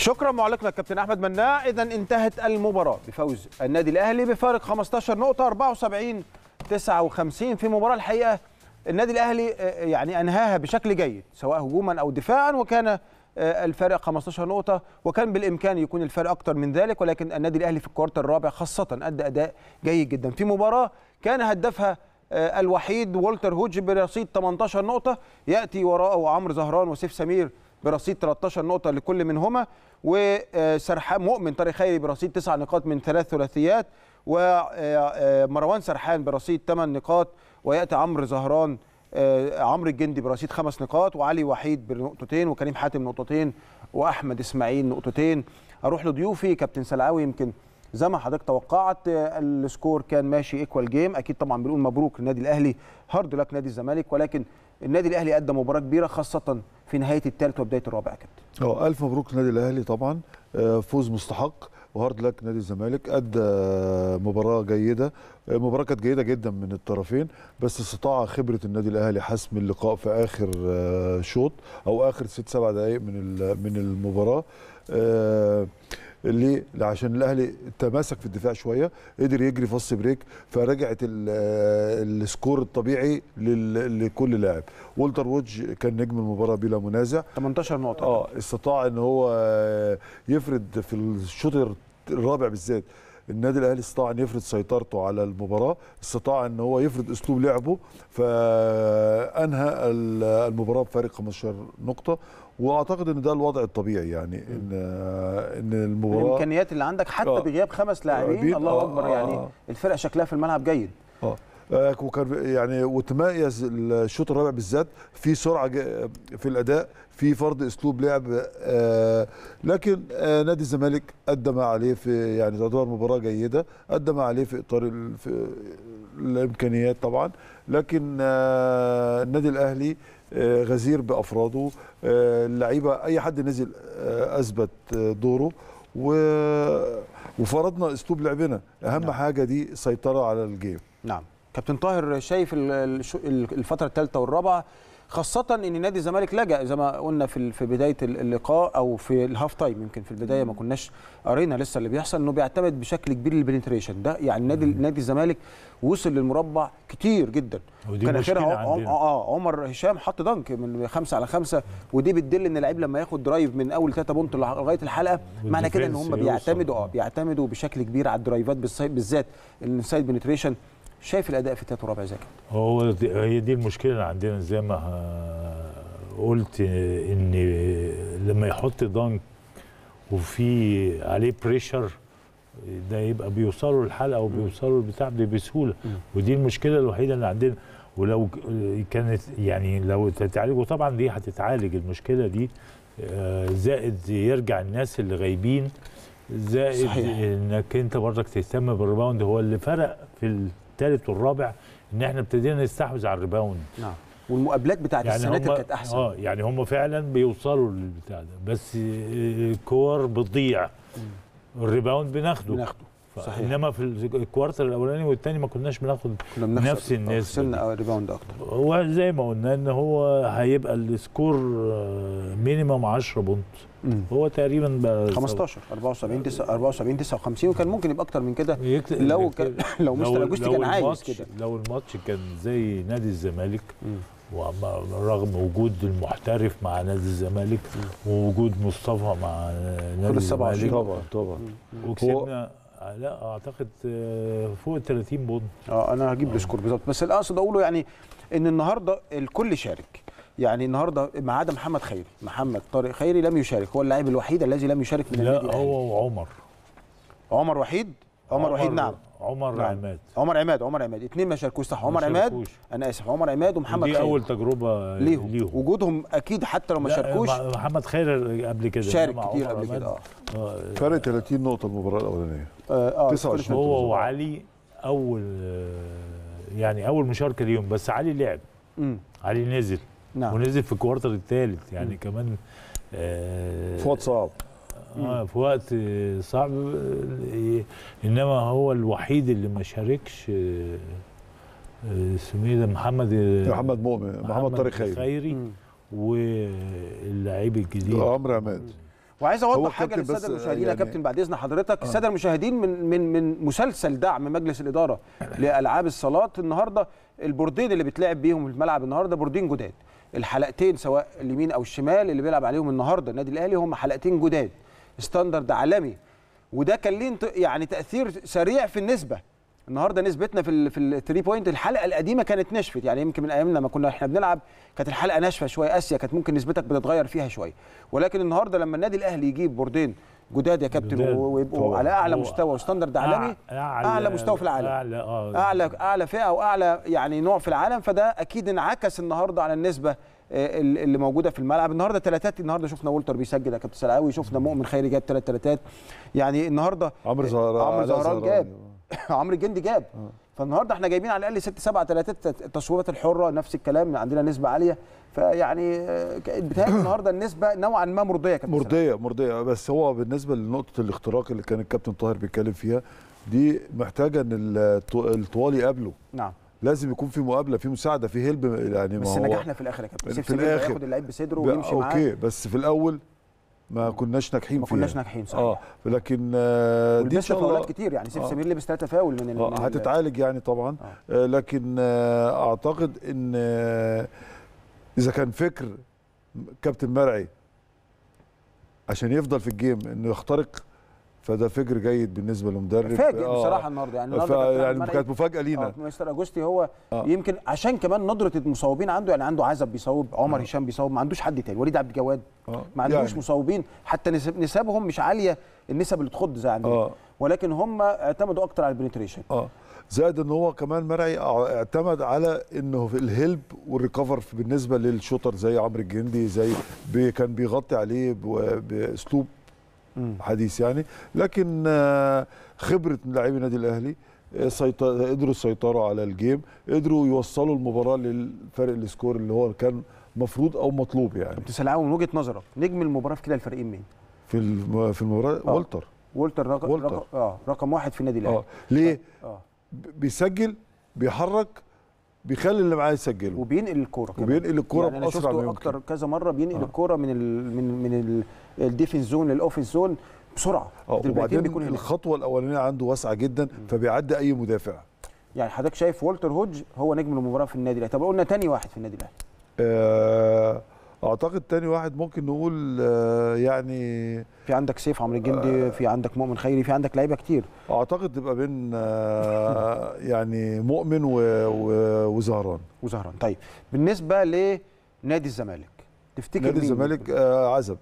شكرا معلقنا كابتن احمد مناع اذا انتهت المباراه بفوز النادي الاهلي بفارق 15 نقطه 74 59 في مباراه الحقيقه النادي الاهلي آه، آه، يعني انهاها بشكل جيد سواء هجوما او دفاعا وكان آه، الفارق 15 نقطة وكان بالإمكان يكون الفارق أكتر من ذلك ولكن النادي الأهلي في الكوارتر الرابع خاصة أدى أداء جيد جدا في مباراة كان هدفها الوحيد والتر هوج برصيد 18 نقطة يأتي وراءه عمرو زهران وسيف سمير برصيد 13 نقطة لكل منهما وسرحان مؤمن طارق خيري برصيد تسع نقاط من ثلاث ثلاثيات ومروان آه، آه، سرحان برصيد ثمان نقاط وياتي عمرو زهران آه، عمرو الجندي برصيد خمس نقاط وعلي وحيد بنقطتين وكريم حاتم نقطتين واحمد اسماعيل نقطتين اروح لضيوفي كابتن سلعاوي يمكن زي ما حضرتك توقعت السكور كان ماشي ايكوال جيم اكيد طبعا بنقول مبروك للنادي الاهلي هارد لك نادي الزمالك ولكن النادي الاهلي قدم مباراه كبيره خاصه في نهايه الثالث وبدايه الرابع يا كابتن. اه الف مبروك للنادي الاهلي طبعا أه، فوز مستحق وهارد لك نادي الزمالك ادى مباراه جيده أه، مباراه كانت جيده جدا من الطرفين بس استطاع خبره النادي الاهلي حسم اللقاء في اخر أه، شوط او اخر ست سبع دقائق من من المباراه اللي عشان الاهلي تماسك في الدفاع شويه قدر يجري فص بريك فرجعت آه، السكور الطبيعي لكل لاعب والتر وودج كان نجم المباراه بلا منازع 18 نقطه اه استطاع ان هو يفرد في الشوط الرابع بالذات النادي الاهلي استطاع ان يفرض سيطرته على المباراه استطاع ان هو يفرض اسلوب لعبه فانهى المباراه بفارق 15 نقطه واعتقد ان ده الوضع الطبيعي يعني ان آه، ان المباراه الامكانيات اللي عندك حتى آه بغياب خمس لاعبين الله آه اكبر آه، يعني آه. الفرقه شكلها في الملعب جيد اه وكان يعني وتميز الشوط الرابع بالذات في سرعه في الاداء في فرض اسلوب لعب لكن نادي الزمالك ادى ما عليه في يعني تعتبر مباراه جيده ادى ما عليه في اطار في الامكانيات طبعا لكن النادي الاهلي آه، غزير بافراده آه، اللعيبه اي حد نزل آه، اثبت دوره و... وفرضنا اسلوب لعبنا اهم نعم. حاجه دي سيطره على الجيم نعم كابتن طاهر شايف الفتره الثالثه والرابعه خاصه ان نادي الزمالك لجا زي ما قلنا في في بدايه اللقاء او في الهاف تايم يمكن في البدايه ما كناش قرينا لسه اللي بيحصل انه بيعتمد بشكل كبير للبنتريشن ده يعني نادي نادي الزمالك وصل للمربع كتير جدا ودي كان اخرها آه،, اه عمر هشام حط دنك من خمسة على خمسة ودي بتدل ان اللعيب لما ياخد درايف من اول 3 بونت لغايه الحلقه معنى كده ان هم بيعتمدوا اه بيعتمدوا بشكل كبير على الدرايفات بالذات السايد بنتريشن شايف الاداء في الثلاث ورابع زي كده هو هي دي المشكله اللي عندنا زي ما قلت ان لما يحط دانك وفي عليه بريشر ده يبقى بيوصلوا الحلقه وبيوصلوا البتاع بسهوله ودي المشكله الوحيده اللي عندنا ولو كانت يعني لو تتعالج وطبعا دي هتتعالج المشكله دي آه، زائد يرجع الناس اللي غايبين زائد صحيح. انك انت برضك تهتم بالريباوند هو اللي فرق في الثالث والرابع ان احنا ابتدينا نستحوذ على الريباوند نعم والمقابلات بتاعت يعني السناتر كانت احسن اه يعني هم فعلا بيوصلوا للبتاع ده بس آه، الكور بتضيع الريباوند بناخده بناخده صحيح انما في الكوارتر الاولاني والثاني ما كناش بناخد كنا نفس آه، الناس خسرنا ريباوند اكتر وزي ما قلنا ان هو هيبقى السكور مينيمم آه، 10 بونت هو تقريبا 15 74 74 59 وكان ممكن يبقى اكتر من كده لو كان لو مستر اجوستي كان عايز كده لو الماتش كان زي نادي الزمالك ورغم وجود المحترف مع نادي الزمالك ووجود مصطفى مع نادي الزمالك طبعا طبعا وكسبنا آه، لا اعتقد آه، فوق ال 30 بون اه انا هجيب السكور بالظبط بس اللي اقصد اقوله يعني ان النهارده الكل شارك يعني النهارده ما عدا محمد خيري محمد طارق خيري لم يشارك هو اللاعب الوحيد الذي لم يشارك من لا هو وعمر عمر وحيد عمر, عمر وحيد نعم عمر نعم. عماد عمر عماد عمر عماد اثنين ما شاركوش صح عمر عماد انا اسف عمر عماد ومحمد خير دي اول تجربه ليهم, ليهم. وجودهم اكيد حتى لو ما شاركوش محمد خير قبل كده شارك كتير قبل كده آه. اه فرق 30 نقطه المباراه الاولانيه اه 29 آه، هو وعلي اول آه، يعني اول مشاركه ليهم بس علي لعب م. علي نزل نعم ونزل في الكوارتر الثالث يعني كمان آه فوت صعب آه في وقت صعب آه، انما هو الوحيد اللي ما شاركش آه، آه، اسمه إيه ده محمد محمد مؤمن محمد طارق خيري خيري واللعيب الجديد عمرو عماد وعايز اوضح حاجه للساده المشاهدين يعني يا كابتن بعد اذن حضرتك الساده آه. المشاهدين من من من مسلسل دعم مجلس الاداره لالعاب الصالات النهارده البوردين اللي بيتلعب بيهم في الملعب النهارده بوردين جداد الحلقتين سواء اليمين او الشمال اللي بيلعب عليهم النهارده النادي الاهلي هم حلقتين جداد ستاندرد عالمي وده كان ليه يعني تاثير سريع في النسبه النهارده نسبتنا في ال في الثري بوينت الحلقه القديمه كانت نشفت يعني يمكن من ايامنا لما كنا احنا بنلعب كانت الحلقه ناشفه شويه اسيا كانت ممكن نسبتك بتتغير فيها شويه ولكن النهارده لما النادي الاهلي يجيب بوردين جداد يا كابتن ويبقوا على اعلى مستوى وستاندرد عالمي أعلى, اعلى مستوى في العالم اعلى آه اعلى اعلى فئه واعلى يعني نوع في العالم فده اكيد انعكس النهارده على النسبه آه، اللي موجوده في الملعب النهارده ثلاثات النهارده شفنا ولتر بيسجل يا كابتن سلعاوي شفنا مؤمن خيري جاب ثلاث ثلاثات يعني النهارده عمرو زهران آه، عمرو زهران جاب عمرو الجندي جاب آه. فالنهارده احنا جايبين على الاقل ست سبع ثلاثات التصويبات الحره نفس الكلام عندنا نسبه عاليه فيعني بتهيألي النهارده النسبه نوعا ما مرضيه كابتن مرضيه مرضيه بس هو بالنسبه لنقطه الاختراق اللي كان الكابتن طاهر بيتكلم فيها دي محتاجه ان الطوالي يقابله نعم لازم يكون في مقابله في مساعده في هيلب يعني بس ما هو نجحنا في الاخر يا كابتن في الاخر ياخد اللعيب بصدره ويمشي معاه اوكي بس في الاول ما كناش ناجحين فيها ما كناش ناجحين صح اه لكن آه، دي ان شاء الله كتير يعني سيف آه سمير لبس ثلاثه فاول من آه هتتعالج يعني طبعا آه. آه لكن آه اعتقد ان آه اذا كان فكر كابتن مرعي عشان يفضل في الجيم انه يخترق فده فكر جيد بالنسبه للمدرب فاجئ آه بصراحه النهارده يعني النهارده يعني كانت مفاجاه لينا آه، مستر اجوستي هو آه. يمكن عشان كمان ندره المصابين عنده يعني عنده عزب بيصوب عمر آه. هشام آه. بيصوب ما عندوش حد تاني وليد عبد الجواد آه. ما عندوش يعني. مصابين حتى نسبهم مش عاليه النسب اللي تخض زي عندنا آه. ولكن هم اعتمدوا اكتر على البنتريشن اه زائد ان هو كمان مرعي اعتمد على انه في الهلب والريكفر بالنسبه للشوتر زي عمرو الجندي زي بي كان بيغطي عليه باسلوب حديث يعني لكن آه، خبره لاعبي النادي الاهلي آه، قدروا يسيطروا على الجيم قدروا يوصلوا المباراه للفرق السكور اللي هو كان مفروض او مطلوب يعني بتسلعوا من وجهه نظرك نجم المباراه في كده الفريقين مين في في المباراه آه. والتر والتر رقم ولتر. رقم اه رقم واحد في النادي الاهلي آه. ليه آه. بيسجل بيحرك بيخلي اللي معاه يسجله وبينقل الكوره وبينقل الكوره يعني باسرع شفته ما يمكن اكتر كذا مره بينقل آه. الكوره من الـ من من الديفنس زون للاوفنس زون بسرعه اه وبعدين بيكون الخطوه الاولانيه عنده واسعه جدا فبيعدي اي مدافع يعني حضرتك شايف والتر هودج هو نجم المباراه في النادي الاهلي طب قلنا تاني واحد في النادي الاهلي آه اعتقد تاني واحد ممكن نقول آه، يعني في عندك سيف عمرو الجندي آه، في عندك مؤمن خيري في عندك لعيبه كتير اعتقد تبقى بين آه، يعني مؤمن وزهران وزهران طيب بالنسبه لنادي الزمالك تفتكر نادي الزمالك عزب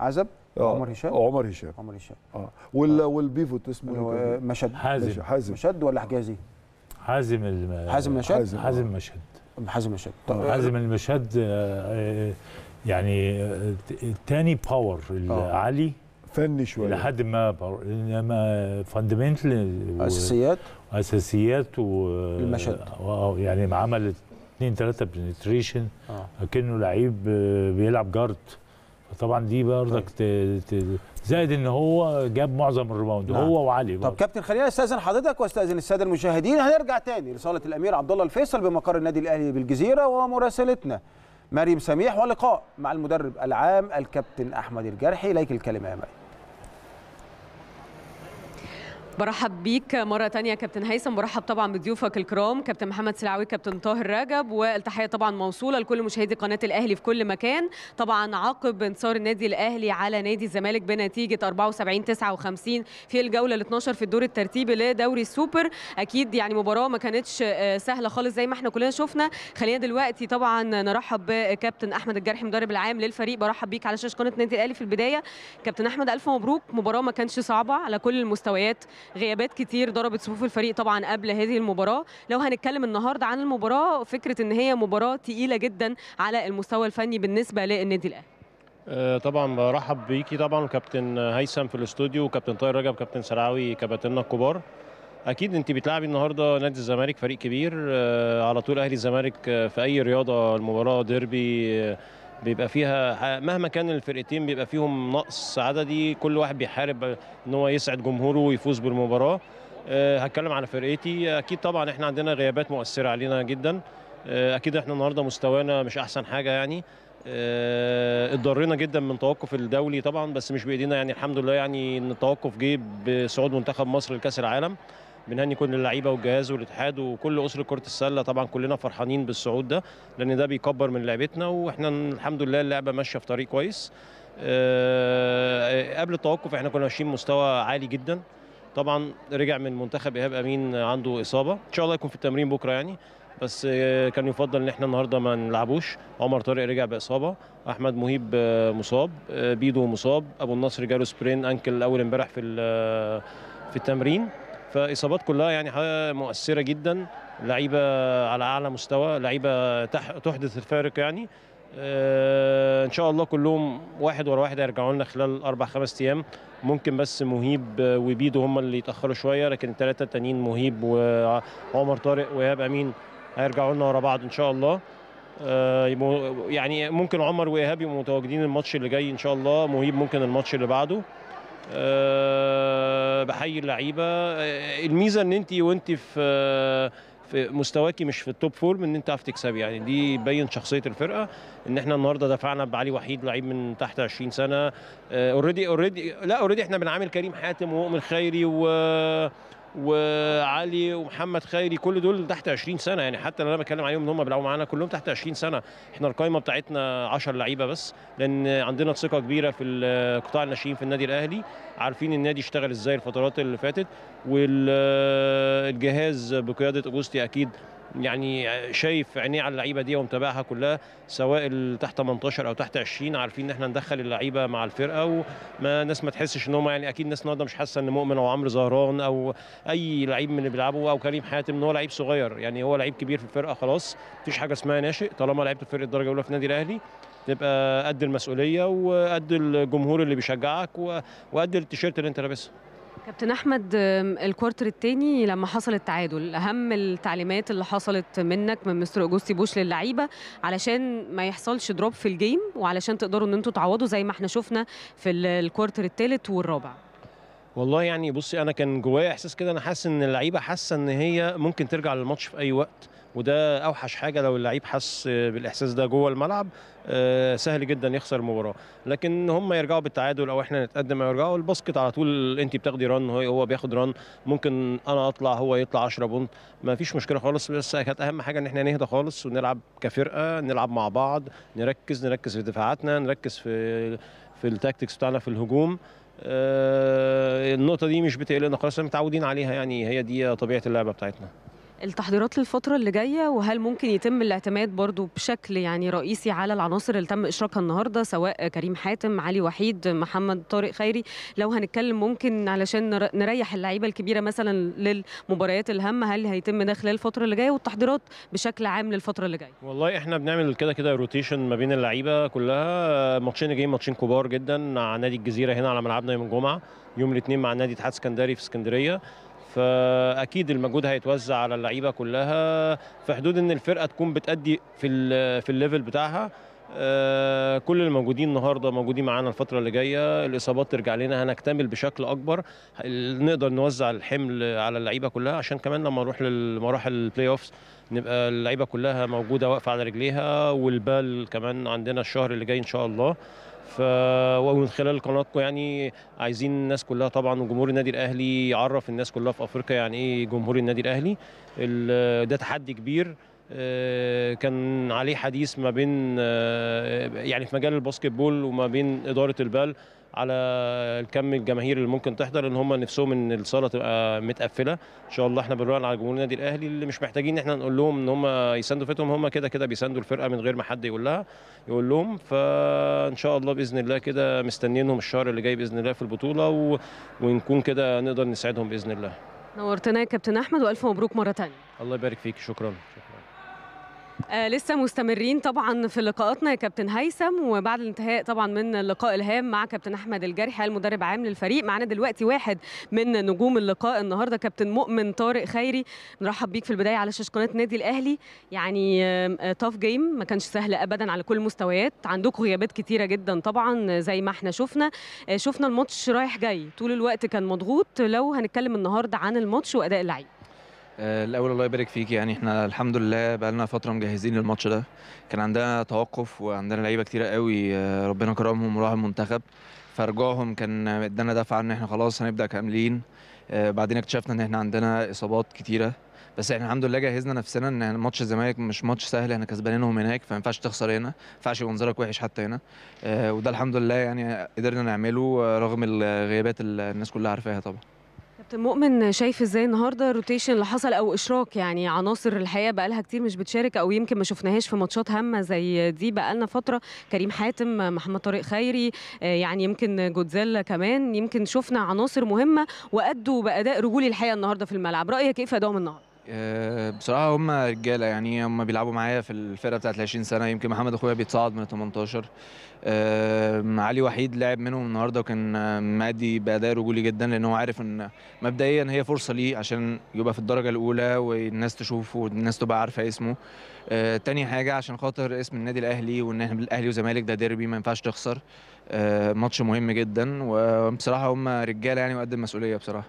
عزب عمر هشام عمر هشام عمر هشام اه وال آه. والبيفوت اسمه إيه؟ مشد حازم مشد ولا حجازي حازم حازم مشد حازم مشد حازم المشهد حازم آه، المشهد يعني آه، تاني باور آه. العالي فني شويه لحد ما باور انما فاندمنتال اساسيات اساسيات و المشهد يعني عمل اثنين ثلاثه بنتريشن كانه لعيب بيلعب جارد طبعا دي برضك طيب. زائد ان هو جاب معظم الريباوند نعم. هو وعلي برضه. طب كابتن خلينا استاذن حضرتك واستاذن الساده المشاهدين هنرجع تاني لصاله الامير عبد الله الفيصل بمقر النادي الاهلي بالجزيره ومراسلتنا مريم سميح ولقاء مع المدرب العام الكابتن احمد الجرحي ليك الكلمه يا مريم برحب بيك مرة تانية كابتن هيثم برحب طبعا بضيوفك الكرام كابتن محمد سلعوي كابتن طاهر رجب والتحية طبعا موصولة لكل مشاهدي قناة الأهلي في كل مكان طبعا عقب انتصار النادي الأهلي على نادي الزمالك بنتيجة 74 59 في الجولة ال 12 في الدور الترتيبي لدوري السوبر أكيد يعني مباراة ما كانتش آه، سهلة خالص زي ما احنا كلنا شفنا خلينا دلوقتي طبعا نرحب بكابتن أحمد الجرحي مدرب العام للفريق برحب بيك على شاشة قناة النادي الأهلي في البداية كابتن أحمد ألف مبروك مباراة ما كانتش صعبة على كل المستويات غيابات كتير ضربت صفوف الفريق طبعا قبل هذه المباراه لو هنتكلم النهارده عن المباراه فكره ان هي مباراه تقيله جدا على المستوى الفني بالنسبه للنادي الاهلي آه، طبعا برحب بيكي طبعا كابتن هيثم في الاستوديو وكابتن طاهر رجب كابتن سرعاوي كباتننا الكبار اكيد انت بتلعبي النهارده نادي الزمالك فريق كبير آه، على طول اهلي الزمالك آه، في اي رياضه المباراه ديربي بيبقى فيها مهما كان الفرقتين بيبقى فيهم نقص عددي كل واحد بيحارب ان هو يسعد جمهوره ويفوز بالمباراه أه هتكلم على فرقتي اكيد طبعا احنا عندنا غيابات مؤثره علينا جدا أه اكيد احنا النهارده مستوانا مش احسن حاجه يعني أه اتضرينا جدا من توقف الدولي طبعا بس مش بايدينا يعني الحمد لله يعني ان التوقف جه بصعود منتخب مصر لكاس العالم بنهني كل اللعيبه والجهاز والاتحاد وكل اسره كره السله طبعا كلنا فرحانين بالصعود ده لان ده بيكبر من لعبتنا واحنا الحمد لله اللعبه ماشيه في طريق كويس آه، قبل التوقف احنا كنا ماشيين مستوى عالي جدا طبعا رجع من منتخب ايهاب امين عنده اصابه ان شاء الله يكون في التمرين بكره يعني بس آه، كان يفضل ان احنا النهارده ما نلعبوش عمر طارق رجع باصابه احمد مهيب آه، مصاب بيدو مصاب ابو النصر جاله سبرين انكل اول امبارح في في التمرين فاصابات كلها يعني حاجه مؤثره جدا لعيبه على اعلى مستوى لعيبه تحدث الفارق يعني آه، ان شاء الله كلهم واحد ورا واحد هيرجعوا لنا خلال اربع خمس ايام ممكن بس مهيب وبيدو هم اللي يتاخروا شويه لكن الثلاثه التانيين مهيب وعمر طارق وايهاب امين هيرجعوا لنا ورا بعض ان شاء الله آه، يعني ممكن عمر وايهاب يبقوا متواجدين الماتش اللي جاي ان شاء الله مهيب ممكن الماتش اللي بعده آه، بحيي اللعيبه آه، الميزه ان انت وانت في آه، في مستواكي مش في التوب فورم ان انت عارف تكسبي يعني دي بين شخصيه الفرقه ان احنا النهارده دفعنا بعلي وحيد لعيب من تحت 20 سنه اوريدي اوريدي لا اوريدي احنا بنعامل كريم حاتم ومؤمن خيري و وعلي ومحمد خيري كل دول تحت 20 سنه يعني حتى اللي انا بتكلم عليهم ان هم بيلعبوا معانا كلهم تحت 20 سنه احنا القايمه بتاعتنا 10 لعيبه بس لان عندنا ثقه كبيره في قطاع الناشئين في النادي الاهلي عارفين النادي اشتغل ازاي الفترات اللي فاتت والجهاز بقياده اوجستي اكيد يعني شايف عينيه على اللعيبه دي ومتابعها كلها سواء تحت 18 او تحت 20 عارفين ان احنا ندخل اللعيبه مع الفرقه وما ناس ما تحسش ان هم يعني اكيد الناس النهارده مش حاسه ان مؤمن او عمرو زهران او اي لعيب من اللي بيلعبوا او كريم حاتم ان هو لعيب صغير يعني هو لعيب كبير في الفرقه خلاص مفيش حاجه اسمها ناشئ طالما لعبت في فرقه الدرجه الاولى في النادي الاهلي تبقى قد المسؤوليه وقد الجمهور اللي بيشجعك وقد التيشيرت اللي انت لابسه كابتن احمد الكوارتر الثاني لما حصل التعادل اهم التعليمات اللي حصلت منك من مستر اوجوستي بوش للعيبه علشان ما يحصلش دروب في الجيم وعلشان تقدروا ان انتوا تعوضوا زي ما احنا شفنا في الكوارتر الثالث والرابع والله يعني بصي انا كان جوايا احساس كده انا حاسس ان اللعيبه حاسه ان هي ممكن ترجع للماتش في اي وقت وده اوحش حاجه لو اللعيب حس بالاحساس ده جوه الملعب سهل جدا يخسر المباراه لكن هم يرجعوا بالتعادل او احنا نتقدم او يرجعوا الباسكت على طول انت بتاخدي ران هو بياخد ران ممكن انا اطلع هو يطلع 10 بونت ما فيش مشكله خالص بس كانت اهم حاجه ان احنا نهدى خالص ونلعب كفرقه نلعب مع بعض نركز نركز في دفاعاتنا نركز في في التاكتكس بتاعنا في الهجوم آه، النقطه دي مش بتقلقنا خلاص متعودين عليها يعني هي دي طبيعه اللعبه بتاعتنا التحضيرات للفترة اللي جاية وهل ممكن يتم الاعتماد برضو بشكل يعني رئيسي على العناصر اللي تم إشراكها النهاردة سواء كريم حاتم علي وحيد محمد طارق خيري لو هنتكلم ممكن علشان نريح اللعيبة الكبيرة مثلا للمباريات الهامة هل هيتم ده خلال الفترة اللي جاية والتحضيرات بشكل عام للفترة اللي جاية والله احنا بنعمل كده كده روتيشن ما بين اللعيبة كلها ماتشين جايين ماتشين كبار جدا مع نادي الجزيرة هنا على ملعبنا يوم الجمعة يوم الاثنين مع نادي اتحاد اسكندري في اسكندرية فاكيد المجهود هيتوزع على اللعيبه كلها في حدود ان الفرقه تكون بتادي في في الليفل بتاعها آه، كل الموجودين النهارده موجودين معانا الفتره اللي جايه الاصابات ترجع لنا هنكتمل بشكل اكبر نقدر نوزع الحمل على اللعيبه كلها عشان كمان لما نروح للمراحل البلاي اوفز نبقى اللعيبه كلها موجوده واقفه على رجليها والبال كمان عندنا الشهر اللي جاي ان شاء الله ف ومن خلال قناتكم يعني عايزين الناس كلها طبعا وجمهور النادي الاهلي يعرف الناس كلها في افريقيا يعني ايه جمهور النادي الاهلي ده تحدي كبير آه، كان عليه حديث ما بين آه، يعني في مجال الباسكت بول وما بين اداره البال على الكم الجماهير اللي ممكن تحضر ان هم نفسهم ان الصاله تبقى متقفله ان شاء الله احنا بنراعي على جمهور النادي الاهلي اللي مش محتاجين احنا نقول لهم ان هم يساندوا فيتهم هم كده كده بيساندوا الفرقه من غير ما حد يقول لها يقول لهم فان شاء الله باذن الله كده مستنيينهم الشهر اللي جاي باذن الله في البطوله و... ونكون كده نقدر نساعدهم باذن الله نورتنا يا كابتن احمد والف مبروك مره ثانيه الله يبارك فيك شكرا آه لسه مستمرين طبعا في لقاءاتنا يا كابتن هيثم وبعد الانتهاء طبعا من اللقاء الهام مع كابتن احمد الجرحي المدرب عام للفريق معانا دلوقتي واحد من نجوم اللقاء النهارده كابتن مؤمن طارق خيري نرحب بيك في البدايه على شاشه قناه النادي الاهلي يعني آه تاف جيم ما كانش سهل ابدا على كل المستويات عندكم غيابات كتيره جدا طبعا زي ما احنا شفنا آه شفنا الماتش رايح جاي طول الوقت كان مضغوط لو هنتكلم النهارده عن الماتش واداء اللعيبه آه، الاول الله يبارك فيك يعني احنا الحمد لله بقى لنا فتره مجهزين للماتش ده كان عندنا توقف وعندنا لعيبه كتيره قوي آه، ربنا كرمهم وراحوا المنتخب فرجوعهم كان ادانا دفعه ان احنا خلاص هنبدا كاملين آه، بعدين اكتشفنا ان احنا عندنا اصابات كتيره بس احنا الحمد لله جهزنا نفسنا ان ماتش الزمالك مش ماتش سهل احنا كسبانينهم هناك فما ينفعش تخسر هنا ما ينفعش يبقى منظرك وحش حتى هنا وده الحمد لله يعني قدرنا نعمله رغم الغيابات اللي الناس كلها عارفاها طبعا مؤمن شايف ازاي النهارده الروتيشن اللي حصل او اشراك يعني عناصر الحقيقه بقى لها كتير مش بتشارك او يمكن ما شفناهاش في ماتشات هامه زي دي بقى لنا فتره كريم حاتم محمد طارق خيري آه، يعني يمكن جودزيلا كمان يمكن شفنا عناصر مهمه وادوا باداء رجولي الحقيقه النهارده في الملعب رايك ايه في ادائهم النهارده آه، بصراحه هم رجاله يعني هم بيلعبوا معايا في الفرقه بتاعت ال 20 سنه يمكن محمد اخويا بيتصعد من ال 18 آه، علي وحيد لعب منهم النهارده وكان مادي باداء رجولي جدا لان هو عارف ان مبدئيا هي فرصه ليه عشان يبقى في الدرجه الاولى والناس تشوفه والناس تبقى عارفه اسمه آه، تاني حاجه عشان خاطر اسم النادي الاهلي وان الاهلي وزمالك ده ديربي ما ينفعش تخسر ماتش مهم جدا وبصراحه هم رجاله يعني وقد المسؤوليه بصراحه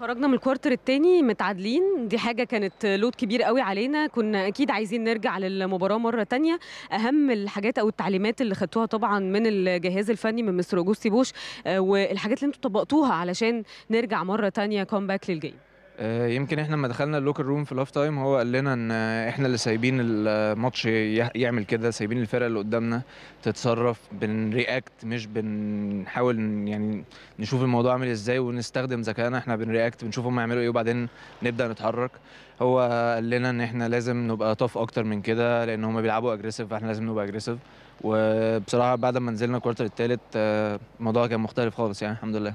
خرجنا من الكوارتر الثاني متعادلين دي حاجه كانت لود كبير قوي علينا كنا اكيد عايزين نرجع للمباراه مره تانية اهم الحاجات او التعليمات اللي خدتوها طبعا من الجهاز الفني من مستر اوجوستي بوش آه، والحاجات اللي انتم طبقتوها علشان نرجع مره تانية كومباك للجيم آه، يمكن احنا لما دخلنا اللوكر روم في الهاف تايم هو قال لنا ان احنا اللي سايبين الماتش يعمل كده سايبين الفرقه اللي قدامنا تتصرف بنرياكت مش بنحاول يعني نشوف الموضوع عامل ازاي ونستخدم ذكائنا احنا بنرياكت بنشوف هم يعملوا ايه وبعدين نبدا نتحرك هو قال لنا ان احنا لازم نبقى طف اكتر من كده لان هم بيلعبوا اجريسيف فاحنا لازم نبقى اجريسيف وبصراحه بعد ما نزلنا الكوارتر الثالث آه، الموضوع كان مختلف خالص يعني الحمد لله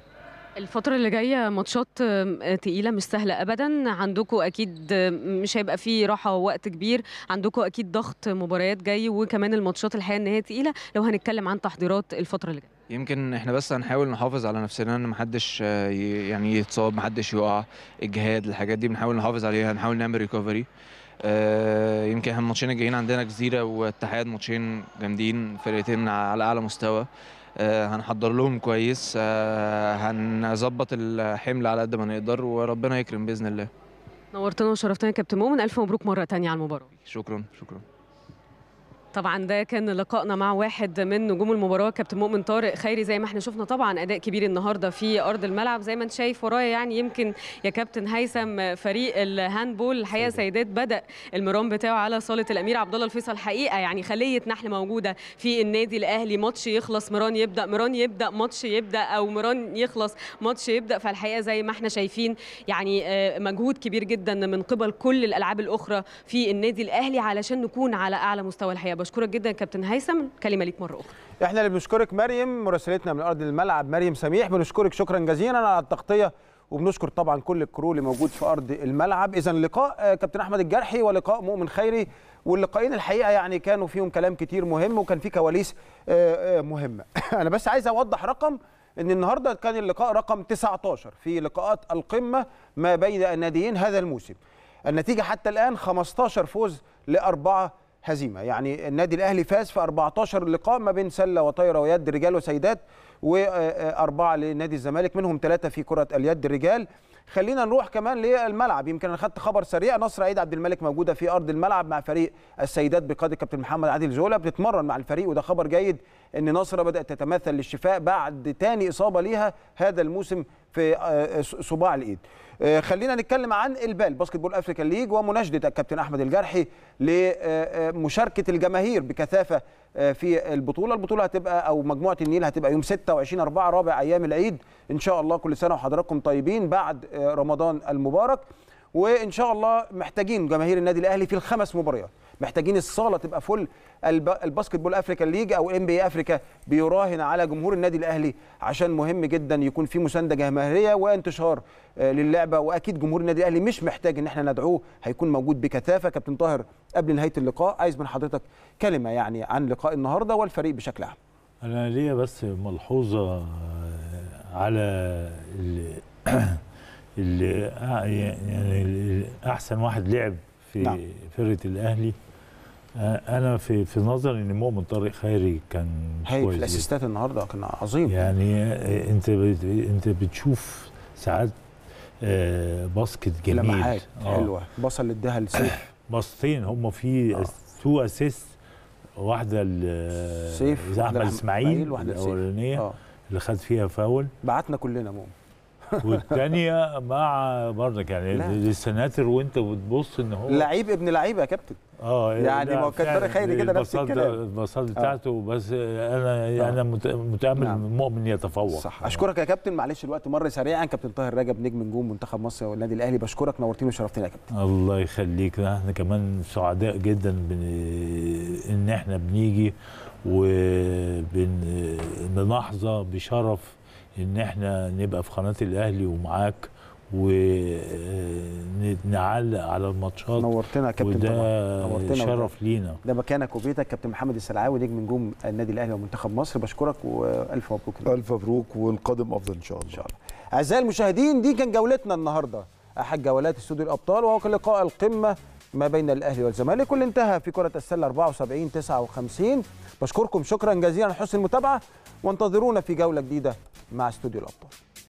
الفترة اللي جاية ماتشات آه، تقيلة مش سهلة أبدا عندكم أكيد آه، مش هيبقى فيه راحة ووقت كبير عندكم أكيد ضغط مباريات جاي وكمان الماتشات الحقيقة إن هي تقيلة لو هنتكلم عن تحضيرات الفترة اللي جاية يمكن احنا بس هنحاول نحافظ على نفسنا ان محدش آه، يعني يتصاب محدش يقع اجهاد الحاجات دي بنحاول نحافظ عليها نحاول نعمل ريكفري يمكن احنا الماتشين الجايين عندنا جزيره واتحاد ماتشين جامدين فرقتين على اعلى مستوى آه، هنحضر لهم كويس آه، هنظبط الحمل على قد ما نقدر وربنا يكرم باذن الله نورتنا وشرفتنا يا كابتن مؤمن الف مبروك مره ثانيه على المباراه شكرا شكرا طبعا ده كان لقائنا مع واحد من نجوم المباراه كابتن مؤمن طارق خيري زي ما احنا شفنا طبعا اداء كبير النهارده في ارض الملعب زي ما انت شايف ورايا يعني يمكن يا كابتن هيثم فريق الهاندبول الحقيقه سيدات بدا المرام بتاعه على صاله الامير عبد الله الفيصل حقيقه يعني خليه نحل موجوده في النادي الاهلي ماتش يخلص مران يبدا مران يبدا ماتش يبدا او مران يخلص ماتش يبدا فالحقيقه زي ما احنا شايفين يعني آه، مجهود كبير جدا من قبل كل الالعاب الاخرى في النادي الاهلي علشان نكون على اعلى مستوى الحقيقه بشكرك جدا كابتن هيثم كلمه ليك مره اخرى احنا اللي بنشكرك مريم مراسلتنا من ارض الملعب مريم سميح بنشكرك شكرا جزيلا على التغطيه وبنشكر طبعا كل الكرو اللي موجود في ارض الملعب اذا لقاء آه، كابتن احمد الجرحي ولقاء مؤمن خيري واللقاءين الحقيقه يعني كانوا فيهم كلام كتير مهم وكان في كواليس آه، آه، مهمه انا بس عايز اوضح رقم ان النهارده كان اللقاء رقم 19 في لقاءات القمه ما بين الناديين هذا الموسم النتيجه حتى الان 15 فوز لاربعه هزيمه يعني النادي الاهلي فاز في 14 لقاء ما بين سله وطايره ويد رجال وسيدات واربعه لنادي الزمالك منهم ثلاثه في كره اليد رجال خلينا نروح كمان للملعب يمكن انا خدت خبر سريع نصر عيد عبد الملك موجوده في ارض الملعب مع فريق السيدات بقياده كابتن محمد عادل جوله بتتمرن مع الفريق وده خبر جيد ان نصر بدات تتمثل للشفاء بعد تاني اصابه ليها هذا الموسم في آه، آه، صباع الايد آه، خلينا نتكلم عن البال باسكت بول افريكان ليج ومناشده الكابتن احمد الجرحي لمشاركه الجماهير بكثافه في البطوله البطوله هتبقى او مجموعه النيل هتبقى يوم 26 4 رابع ايام العيد ان شاء الله كل سنه وحضراتكم طيبين بعد رمضان المبارك وان شاء الله محتاجين جماهير النادي الاهلي في الخمس مباريات محتاجين الصاله تبقى فل الباسكت بول افريكا ليج او ام بي إيه افريكا بيراهن على جمهور النادي الاهلي عشان مهم جدا يكون في مسانده جماهيريه وانتشار آه، للعبه واكيد جمهور النادي الاهلي مش محتاج ان احنا ندعوه هيكون موجود بكثافه كابتن طاهر قبل نهايه اللقاء عايز من حضرتك كلمه يعني عن لقاء النهارده والفريق بشكل عام انا ليا بس ملحوظه آه، على اللي اللي آه، يعني احسن واحد لعب في نعم. فرقه الاهلي آه، انا في في نظري ان مؤمن طارق خيري كان هاي في الاسيستات النهارده كان عظيم يعني آه، انت انت بتشوف ساعات آه، باسكت جميل لمحات حلوه بصل اداها لسيف باصتين هم في تو اسيست واحده لسيف احمد اسماعيل الاولانيه اللي خد فيها فاول بعتنا كلنا مؤمن والثانيه مع برضك يعني للسناتر وانت بتبص ان هو لعيب ابن لعيب يا كابتن اه يعني ما هو طارق خيري كده نفس الكلام البساطه آه. بتاعته بس انا آه. انا متامل نعم. مؤمن يتفوق صح آه. اشكرك يا كابتن معلش الوقت مر سريعا كابتن طاهر رجب نجم نجوم منتخب مصر والنادي الاهلي بشكرك نورتنا وشرفتنا يا كابتن الله يخليك احنا كمان سعداء جدا ان احنا بنيجي وبنحظى بشرف ان احنا نبقى في قناه الاهلي ومعاك ونعلق آه، على الماتشات نورتنا يا كابتن وده نورتنا شرف لينا ده مكانك وبيتك كابتن محمد السلعاوي نجم نجوم النادي الاهلي ومنتخب مصر بشكرك والف مبروك الف مبروك والقادم افضل ان شاء الله ان شاء الله اعزائي المشاهدين دي كان جولتنا النهارده احد جولات استوديو الابطال وهو كان لقاء القمه ما بين الاهلي والزمالك واللي انتهى في كره السله 74 59 بشكركم شكرا جزيلا حسن المتابعه وانتظرونا في جولة جديدة مع استوديو الأبطال